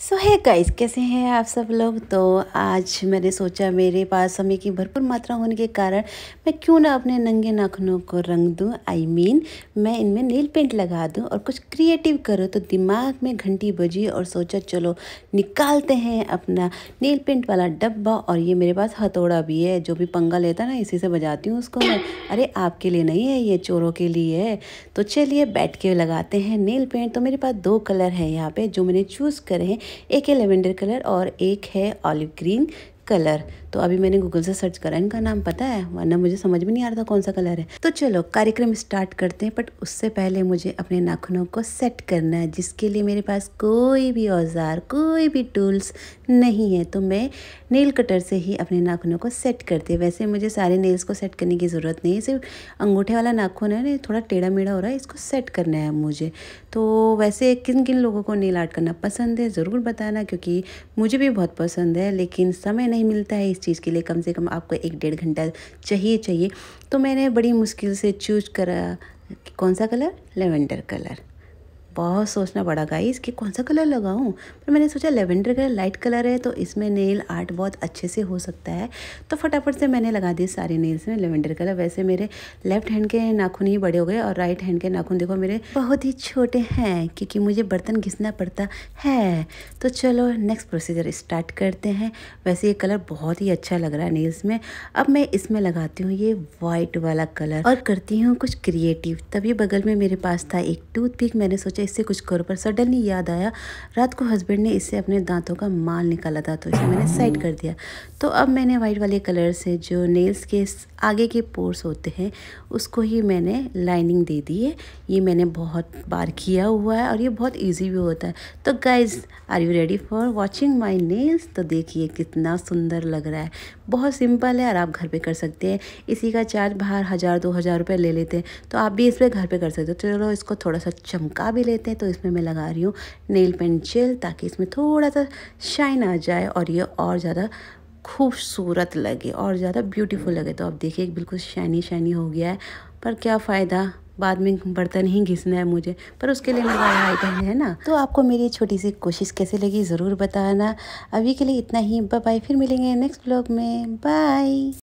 सो है गाइस कैसे हैं आप सब लोग तो आज मैंने सोचा मेरे पास समय की भरपूर मात्रा होने के कारण मैं क्यों ना अपने नंगे नाखनों को रंग दूं आई I मीन mean, मैं इनमें नेल पेंट लगा दूं और कुछ क्रिएटिव करूं तो दिमाग में घंटी बजी और सोचा चलो निकालते हैं अपना नेल पेंट वाला डब्बा और ये मेरे पास हथौड़ा भी है जो भी पंगा लेता ना इसी से बजाती हूँ उसको मैं अरे आपके लिए नहीं है ये चोरों के लिए है तो चलिए बैठ के लगाते हैं नेल पेंट तो मेरे पास दो कलर है यहाँ पर जो मैंने चूज़ करें एक है लेवेंडर कलर और एक है ऑलिव ग्रीन कलर तो अभी मैंने गूगल से सर्च करा इनका नाम पता है वरना मुझे समझ भी नहीं आ रहा था कौन सा कलर है तो चलो कार्यक्रम स्टार्ट करते हैं बट उससे पहले मुझे अपने नाखूनों को सेट करना है जिसके लिए मेरे पास कोई भी औजार कोई भी टूल्स नहीं है तो मैं नेल कटर से ही अपने नाखूनों को सेट करती हूँ वैसे मुझे सारे नेल्स को सेट करने की ज़रूरत नहीं है सिर्फ अंगूठे वाला नाखून है ना थोड़ा टेढ़ा मेढ़ा हो रहा है इसको सेट करना है मुझे तो वैसे किन किन लोगों को नेल आर्ट करना पसंद है ज़रूर बताना क्योंकि मुझे भी बहुत पसंद है लेकिन समय नहीं नहीं मिलता है इस चीज़ के लिए कम से कम आपको एक डेढ़ घंटा चाहिए चाहिए तो मैंने बड़ी मुश्किल से चूज करा कौन सा कलर लेवेंडर कलर बहुत सोचना पड़ा गाइस कि कौन सा कलर लगाऊं पर मैंने सोचा लेवेंडर कलर लाइट कलर है तो इसमें नेल आर्ट बहुत अच्छे से हो सकता है तो फटाफट से मैंने लगा दिए सारे नेल्स में लेवेंडर कलर वैसे मेरे लेफ्ट हैंड के नाखून ही बड़े हो गए और राइट हैंड के नाखून देखो मेरे बहुत ही छोटे हैं क्योंकि मुझे बर्तन घिसना पड़ता है तो चलो नेक्स्ट प्रोसीजर स्टार्ट करते हैं वैसे ये कलर बहुत ही अच्छा लग रहा है नेल्स में अब मैं इसमें लगाती हूँ ये वाइट वाला कलर और करती हूँ कुछ क्रिएटिव तभी बगल में मेरे पास था एक पिक मैंने सोचा इससे कुछ करो पर सडनली याद आया रात को हस्बैंड ने इससे अपने दांतों का माल निकाला था तो इसे मैंने साइड कर दिया तो अब मैंने वाइट वाले कलर से जो नेल्स के आगे के पोर्स होते हैं उसको ही मैंने लाइनिंग दे दी है ये मैंने बहुत बार किया हुआ है और ये बहुत ईजी भी होता है तो guys are you ready for watching my nails तो देखिए कितना सुंदर लग रहा है बहुत सिंपल है और आप घर पर कर सकते हैं इसी का चार्ज बाहर हज़ार दो हज़ार रुपये ले लेते हैं तो आप भी इस पर घर पे कर सकते हो तो चलो इसको थोड़ा सा चमका भी लेते हैं तो इसमें मैं लगा रही हूँ नेल पेंट जेल ताकि इसमें थोड़ा सा शाइन आ जाए और ये और ज़्यादा खूबसूरत लगे और ज़्यादा ब्यूटीफुल लगे तो आप देखिए बिल्कुल शाइनी शाइनी हो गया है पर क्या फ़ायदा बाद में बर्तन ही घिसना है मुझे पर उसके लिए मेरा आइटम है ना तो आपको मेरी छोटी सी कोशिश कैसे लगी ज़रूर बताना अभी के लिए इतना ही बाय फिर मिलेंगे नेक्स्ट ब्लॉग में बाय